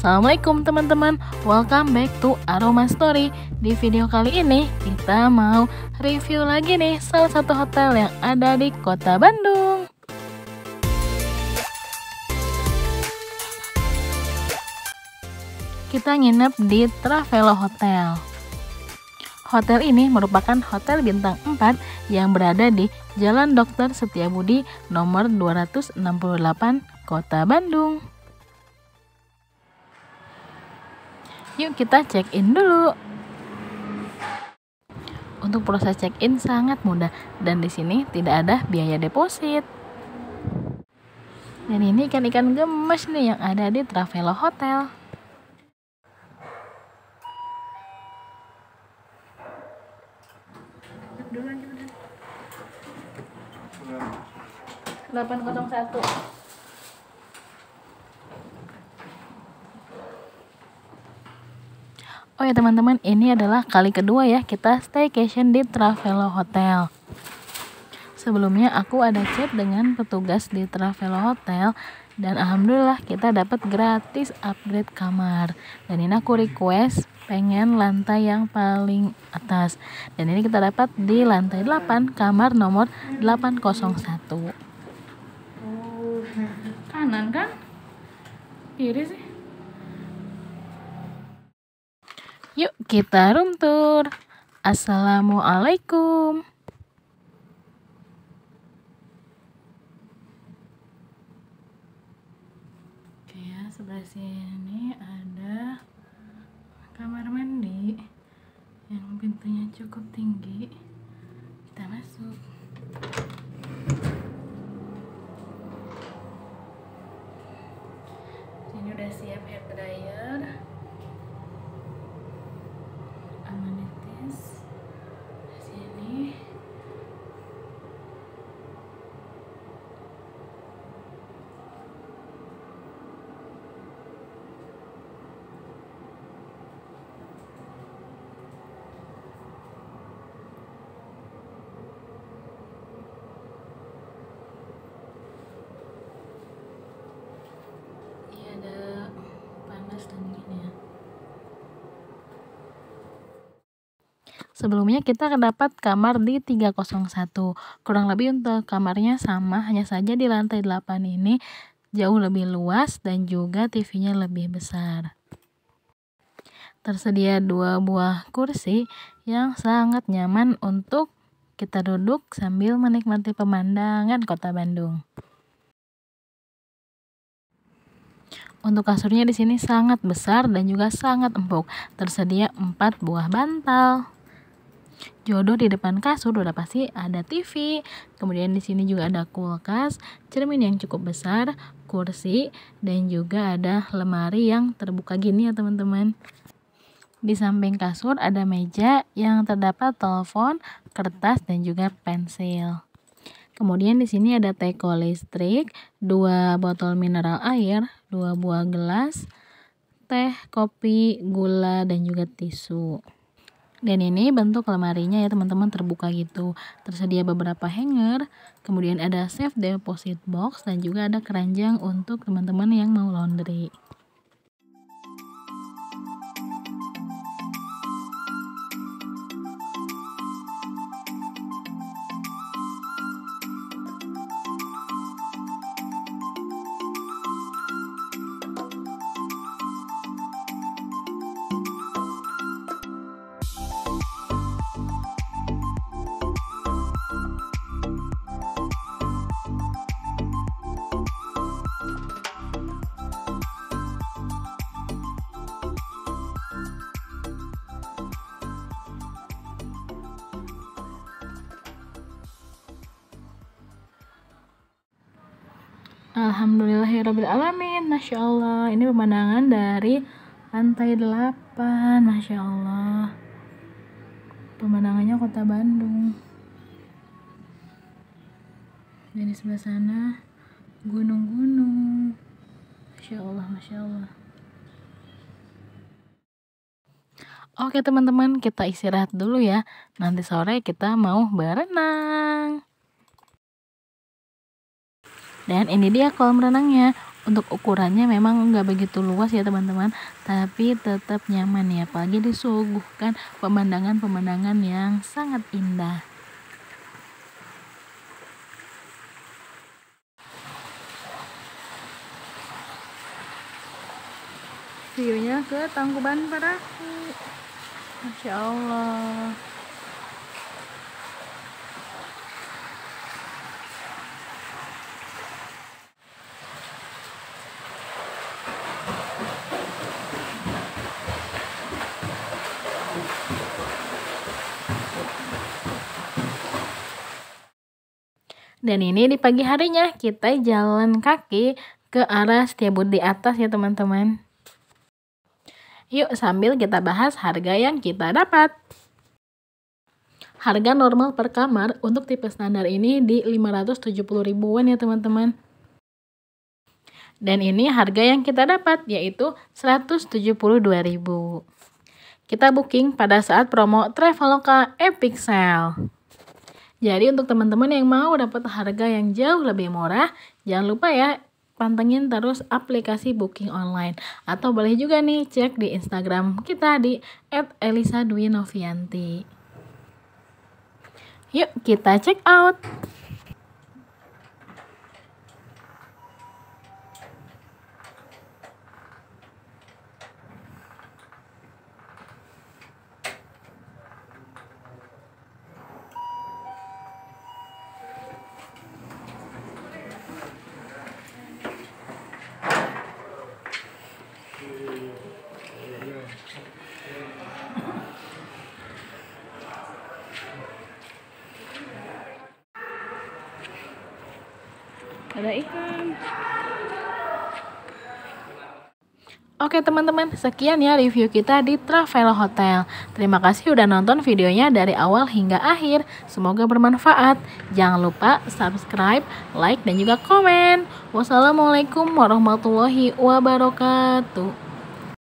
Assalamualaikum teman-teman, welcome back to Aroma Story Di video kali ini kita mau review lagi nih salah satu hotel yang ada di kota Bandung Kita nginep di Travelo Hotel Hotel ini merupakan hotel bintang 4 yang berada di Jalan Dr. Setiabudi nomor 268, Kota Bandung. Yuk kita check in dulu. Untuk proses check in sangat mudah dan di sini tidak ada biaya deposit. Dan ini ikan-ikan gemes nih yang ada di Travelo Hotel. Duluan, 801. ya teman-teman, ini adalah kali kedua ya kita staycation di Travelo Hotel. Sebelumnya aku ada chat dengan petugas di Travelo Hotel dan alhamdulillah kita dapat gratis upgrade kamar. Dan ini aku request pengen lantai yang paling atas. Dan ini kita dapat di lantai 8 kamar nomor 801. Kanan kan? Kiri sih. Yuk kita room tour. Assalamualaikum. Oke ya, sebelah sini ada kamar mandi yang pintunya cukup tinggi. Kita masuk. Ini udah siap hair ya, dry Sebelumnya kita dapat kamar di 301. Kurang lebih untuk kamarnya sama, hanya saja di lantai 8 ini jauh lebih luas dan juga TV-nya lebih besar. Tersedia dua buah kursi yang sangat nyaman untuk kita duduk sambil menikmati pemandangan kota Bandung. Untuk kasurnya di sini sangat besar dan juga sangat empuk. Tersedia empat buah bantal jodoh di depan kasur udah pasti ada TV kemudian di sini juga ada kulkas cermin yang cukup besar kursi dan juga ada lemari yang terbuka gini ya teman-teman di samping kasur ada meja yang terdapat telepon, kertas, dan juga pensil. Kemudian di sini ada teko listrik, dua botol mineral air, dua buah gelas, teh, kopi, gula, dan juga tisu. Dan ini bentuk lemarinya ya teman-teman terbuka gitu. Tersedia beberapa hanger, kemudian ada safe deposit box dan juga ada keranjang untuk teman-teman yang mau laundry. Alhamdulillahirrabbilalamin ya Masya Allah Ini pemandangan dari lantai 8 Masya Allah Pemandangannya kota Bandung Dan di sebelah sana Gunung-gunung Masya Allah Masya Allah Oke teman-teman kita istirahat dulu ya Nanti sore kita mau berenang dan ini dia kolam renangnya untuk ukurannya memang nggak begitu luas ya teman-teman tapi tetap nyaman ya apalagi disuguhkan pemandangan-pemandangan yang sangat indah viewnya ke Tangkuban Parahu Masya Allah Dan ini di pagi harinya kita jalan kaki ke arah setiap Setiabudi atas ya teman-teman. Yuk sambil kita bahas harga yang kita dapat. Harga normal per kamar untuk tipe standar ini di 570 ribuan ya teman-teman. Dan ini harga yang kita dapat yaitu 172 ribu. Kita booking pada saat promo Traveloka Epic Sale. Jadi untuk teman-teman yang mau dapat harga yang jauh lebih murah, jangan lupa ya pantengin terus aplikasi booking online atau boleh juga nih cek di Instagram kita di @elisa_dwi_novianti. Yuk kita check out. ada Oke teman-teman, sekian ya review kita di Travel Hotel. Terima kasih udah nonton videonya dari awal hingga akhir. Semoga bermanfaat. Jangan lupa subscribe, like, dan juga komen. Wassalamualaikum warahmatullahi wabarakatuh.